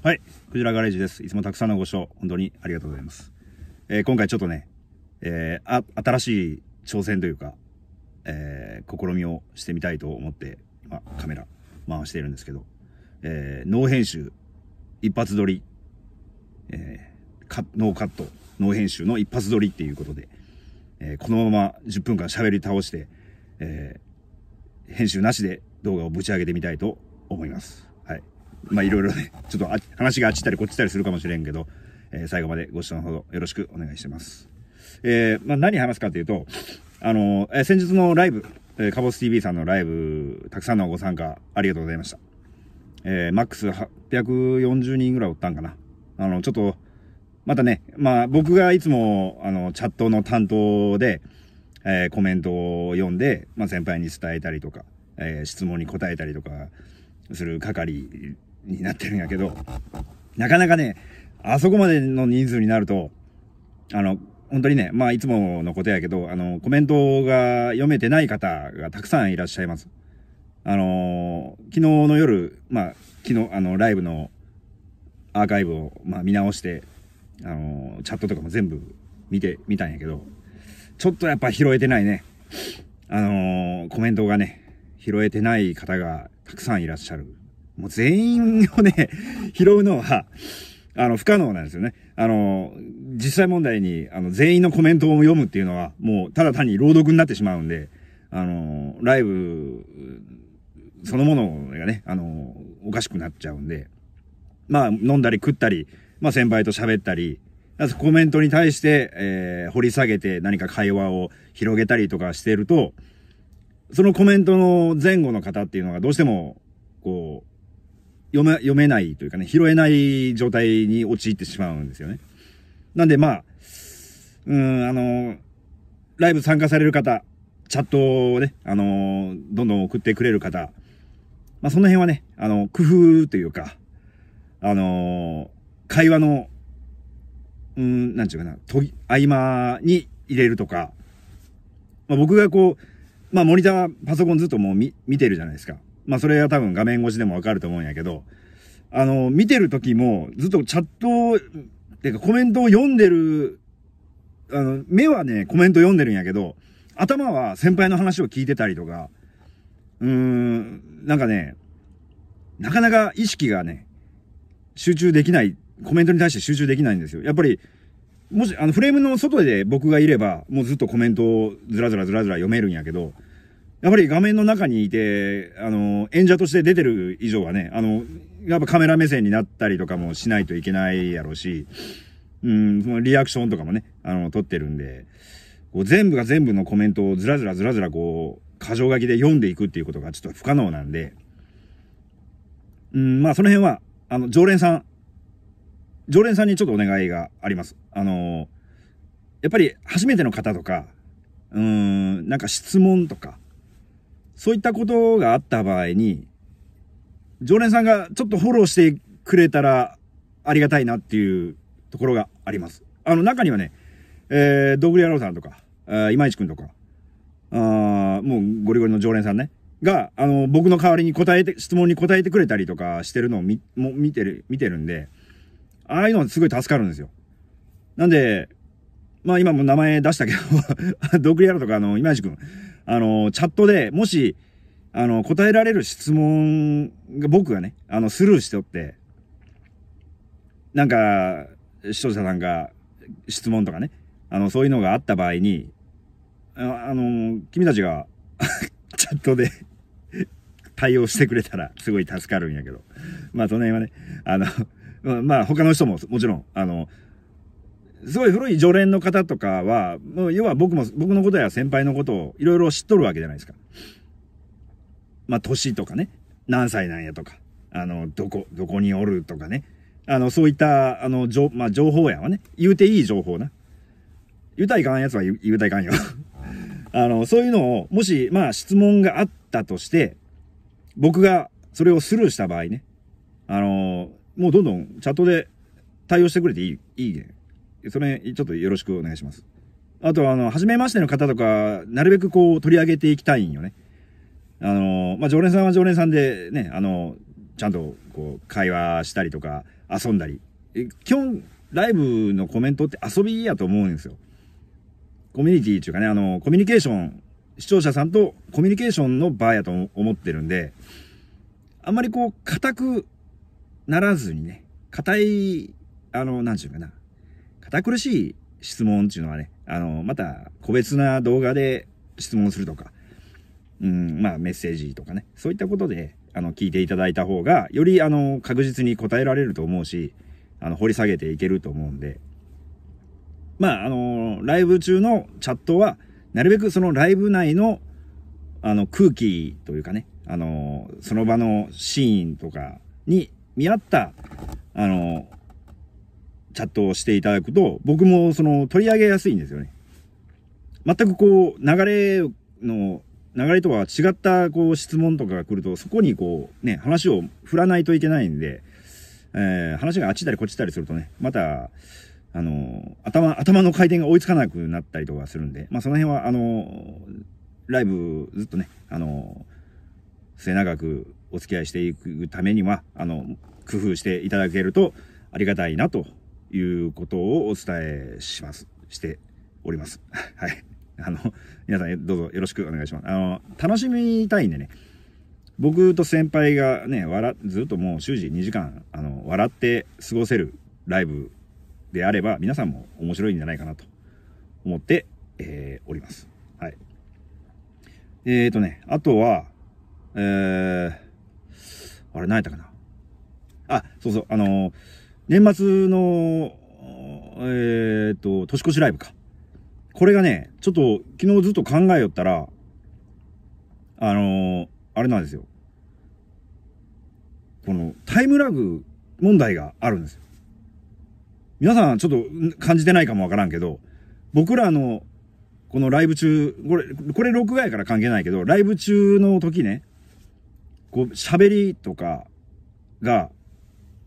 はい。クジラガレージです。いつもたくさんのご視聴、本当にありがとうございます。えー、今回ちょっとね、えー、あ、新しい挑戦というか、えー、試みをしてみたいと思って、今、カメラ回しているんですけど、えー、ノー編集、一発撮り、えー、ノーカット、ノー編集の一発撮りっていうことで、えー、このまま10分間喋り倒して、えー、編集なしで動画をぶち上げてみたいと思います。はい。まあいろいろね、ちょっと話があっちたりこっちたりするかもしれんけど、えー、最後までご視聴のほどよろしくお願いします。えー、まあ何話すかというと、あのー、えー、先日のライブ、えー、カボス TV さんのライブ、たくさんのご参加ありがとうございました。えー、マックス840人ぐらいおったんかな。あの、ちょっと、またね、まあ僕がいつも、あの、チャットの担当で、えー、コメントを読んで、まあ先輩に伝えたりとか、えー、質問に答えたりとか、する係になってるんやけど、なかなかね、あそこまでの人数になると、あの、本当にね、まあいつものことやけど、あの、コメントが読めてない方がたくさんいらっしゃいます。あの昨日の夜、まあ、昨日、あの、ライブのアーカイブを、まあ、見直して、あのチャットとかも全部見てみたんやけど、ちょっとやっぱ拾えてないね。あのー、コメントがね、拾えてない方がたくさんいらっしゃる。もう全員をね、拾うのは、あの、不可能なんですよね。あの、実際問題に、あの、全員のコメントを読むっていうのは、もう、ただ単に朗読になってしまうんで、あの、ライブ、そのものがね、あの、おかしくなっちゃうんで、まあ、飲んだり食ったり、まあ、先輩と喋ったり、コメントに対して、えー、掘り下げて何か会話を広げたりとかしてると、そのコメントの前後の方っていうのがどうしても、こう、読め、読めないというかね、拾えない状態に陥ってしまうんですよね。なんでまあ、うん、あの、ライブ参加される方、チャットをね、あの、どんどん送ってくれる方、まあその辺はね、あの、工夫というか、あの、会話の、うん、なんちゅうかな、とぎ、合間に入れるとか、まあ僕がこう、まあモニター、パソコンずっともう見、見てるじゃないですか。まあそれは多分画面越しでもわかると思うんやけど、あの、見てる時もずっとチャットを、ってかコメントを読んでる、あの、目はね、コメント読んでるんやけど、頭は先輩の話を聞いてたりとか、うーん、なんかね、なかなか意識がね、集中できない、コメントに対して集中できないんですよ。やっぱり、もし、あの、フレームの外で僕がいれば、もうずっとコメントをずらずらずらずら読めるんやけど、やっぱり画面の中にいて、あの、演者として出てる以上はね、あの、やっぱカメラ目線になったりとかもしないといけないやろうし、うん、そのリアクションとかもね、あの、撮ってるんで、こう全部が全部のコメントをずらずらずらずらこう、箇条書きで読んでいくっていうことがちょっと不可能なんで、うん、まあその辺は、あの、常連さん、常連さんにちょっとお願いがあります。あの、やっぱり初めての方とか、うん、なんか質問とか、そういったことがあった場合に、常連さんがちょっとフォローしてくれたらありがたいなっていうところがあります。あの中にはね、えー、ドグリアローさんとか、え今市くんとか、あもうゴリゴリの常連さんね、が、あの、僕の代わりに答えて、質問に答えてくれたりとかしてるのを見、も見てる、見てるんで、ああいうのはすごい助かるんですよ。なんで、まあ今も名前出したけど ドグリアロとかあの、今市くん、あの、チャットで、もし、あの、答えられる質問が僕がね、あの、スルーしておって、なんか、視聴者さんが質問とかね、あの、そういうのがあった場合に、あの、君たちが チャットで対応してくれたら、すごい助かるんやけど。まあ、その辺はね、あのまあ、他の人も、もちろん、あの、すごい古い常連の方とかは、もう要は僕も、僕のことや先輩のことをいろいろ知っとるわけじゃないですか。まあ、年とかね、何歳なんやとか、あの、どこ、どこにおるとかね。あの、そういった、あの、じょまあ、情報やわね。言うていい情報な。言うたいかんやつは言うたいかんよ。あの、そういうのを、もし、まあ、質問があったとして、僕がそれをスルーした場合ね、あの、もうどんどんチャットで対応してくれていい、いいね。それ、ちょっとよろしくお願いします。あとは、あの、初めましての方とか、なるべくこう、取り上げていきたいんよね。あの、まあ、常連さんは常連さんで、ね、あの、ちゃんと、こう、会話したりとか、遊んだり。え、基本、ライブのコメントって遊びやと思うんですよ。コミュニティっていうかね、あの、コミュニケーション、視聴者さんとコミュニケーションの場やと思ってるんで、あんまりこう、硬くならずにね、硬い、あの、なんちゅうかな、堅苦しい質問っていうのはね、あの、また個別な動画で質問するとか、うん、まあメッセージとかね、そういったことで、あの、聞いていただいた方が、よりあの、確実に答えられると思うし、あの、掘り下げていけると思うんで、まあ、あの、ライブ中のチャットは、なるべくそのライブ内の、あの、空気というかね、あの、その場のシーンとかに見合った、あの、チャットをしていただくと、僕もその取り上げやすいんですよね。全くこう、流れの、流れとは違ったこう質問とかが来ると、そこにこう、ね、話を振らないといけないんで、えー、話があっちたりこっち行ったりするとね、また、あの、頭、頭の回転が追いつかなくなったりとかするんで、まあその辺は、あの、ライブずっとね、あの、末永くお付き合いしていくためには、あの、工夫していただけるとありがたいなということをお伝えします、しております。はい。あの、皆さんどうぞよろしくお願いします。あの、楽しみたいんでね、僕と先輩がね、笑、ずっともう終始2時間、あの、笑って過ごせるライブであれば、皆さんも面白いんじゃないかなと思って、えー、おります。はい。えーとね、あとは、えー、あれ、何やったかなあ、そうそう、あのー年末の、えっ、と、年越しライブか。これがね、ちょっと昨日ずっと考えよったら、あのー、あれなんですよ。このタイムラグ問題があるんですよ。皆さんちょっと感じてないかもわからんけど、僕らのこのライブ中、これ、これ録画やから関係ないけど、ライブ中の時ね、こう喋りとかが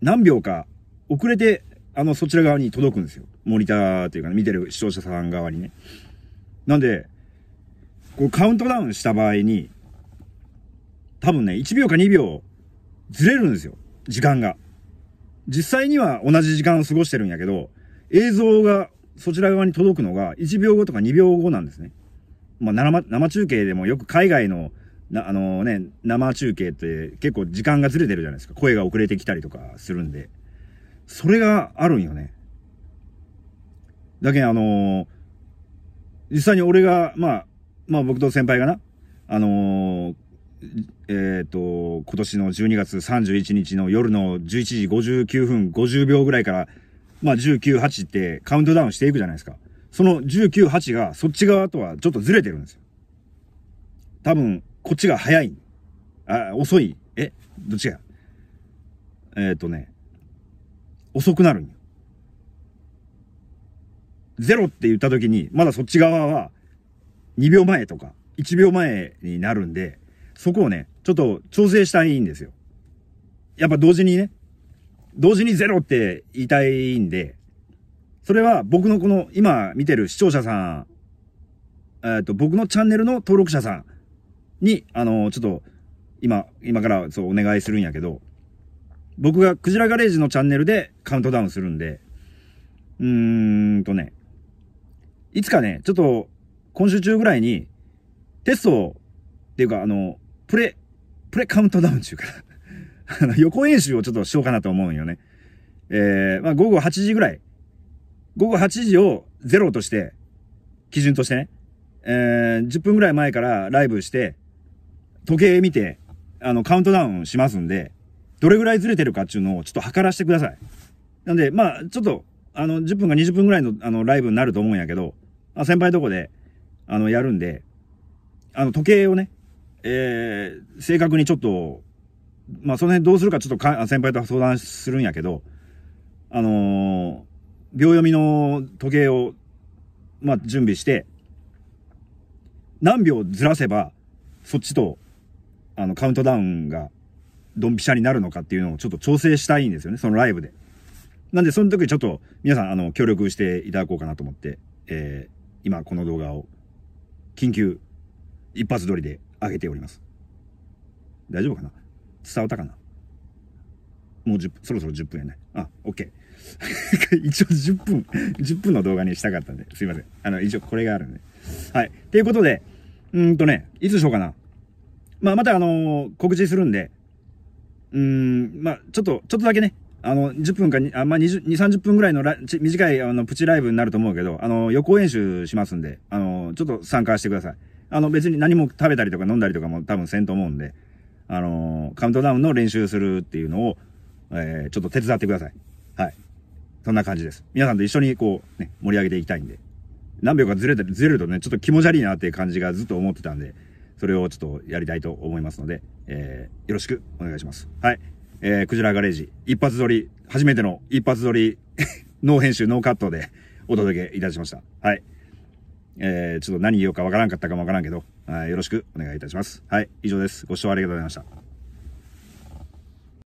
何秒か遅れて、あの、そちら側に届くんですよ。モニターというか、ね、見てる視聴者さん側にね。なんで、こうカウントダウンした場合に、多分ね、1秒か2秒ずれるんですよ。時間が。実際には同じ時間を過ごしてるんやけど、映像がそちら側に届くのが1秒後とか2秒後なんですね。まあ、生、生中継でもよく海外の、な、あのね、生中継って結構時間がずれてるじゃないですか。声が遅れてきたりとかするんで。それがあるんよね。だけあのー、実際に俺が、まあ、まあ僕と先輩がな、あのー、えっ、ー、と、今年の12月31日の夜の11時59分50秒ぐらいから、まあ19、8ってカウントダウンしていくじゃないですか。その19、8がそっち側とはちょっとずれてるんですよ。多分、こっちが早い。あ、遅い。えどっちがえっ、とね、遅くなるんよ。ゼロって言った時に、まだそっち側は2秒前とか1秒前になるんで、そこをね、ちょっと調整したいんですよ。やっぱ同時にね、同時にゼロって言いたいんで、それは僕のこの今見てる視聴者さん、えっ、ー、と、僕のチャンネルの登録者さんに、あのー、ちょっと今、今からそうお願いするんやけど、僕がクジラガレージのチャンネルでカウントダウンするんで、うーんとね、いつかね、ちょっと今週中ぐらいにテストっていうかあの、プレ、プレカウントダウン中から あの、予行演習をちょっとしようかなと思うんよね。えー、まあ午後8時ぐらい、午後8時をゼロとして、基準としてね、えー、10分ぐらい前からライブして、時計見て、あの、カウントダウンしますんで、どれぐらいずれてるかっていうのをちょっと測らせてください。なんで、まあ、ちょっと、あの、10分か20分ぐらいの、あの、ライブになると思うんやけど、あ先輩とこで、あの、やるんで、あの、時計をね、えー、正確にちょっと、まあ、その辺どうするかちょっとか、先輩と相談するんやけど、あのー、秒読みの時計を、まあ、準備して、何秒ずらせば、そっちと、あの、カウントダウンがドンピシャになるのかっていうのをちょっと調整したいんですよね、そのライブで。なんで、その時ちょっと皆さん、あの、協力していただこうかなと思って、えー、今この動画を緊急一発撮りで上げております。大丈夫かな伝わったかなもう10分、そろそろ10分やね。あ、OK。一応10分、10分の動画にしたかったんで、すいません。あの、一応これがあるんで。はい。ということで、うんとね、いつしようかな。まあ、またあのー、告知するんで、うん、まあ、ちょっと、ちょっとだけね、あの、10分かに、あまあ、20、2、30分ぐらいのらち短い、あの、プチライブになると思うけど、あの、予行演習しますんで、あの、ちょっと参加してください。あの、別に何も食べたりとか飲んだりとかも多分せんと思うんで、あの、カウントダウンの練習するっていうのを、えー、ちょっと手伝ってください。はい。そんな感じです。皆さんと一緒にこう、ね、盛り上げていきたいんで。何秒かずれり、ずれるとね、ちょっと気持ち悪いなっていう感じがずっと思ってたんで、それをちょっとやりたいと思いますので、えー、よろしくお願いします。はい。えー、クジラガレージ、一発撮り、初めての一発撮り、ノー編集、ノーカットでお届けいたしました。はい。えー、ちょっと何言おうかわからんかったかもわからんけど、よろしくお願いいたします。はい、以上です。ご視聴ありがとうございました。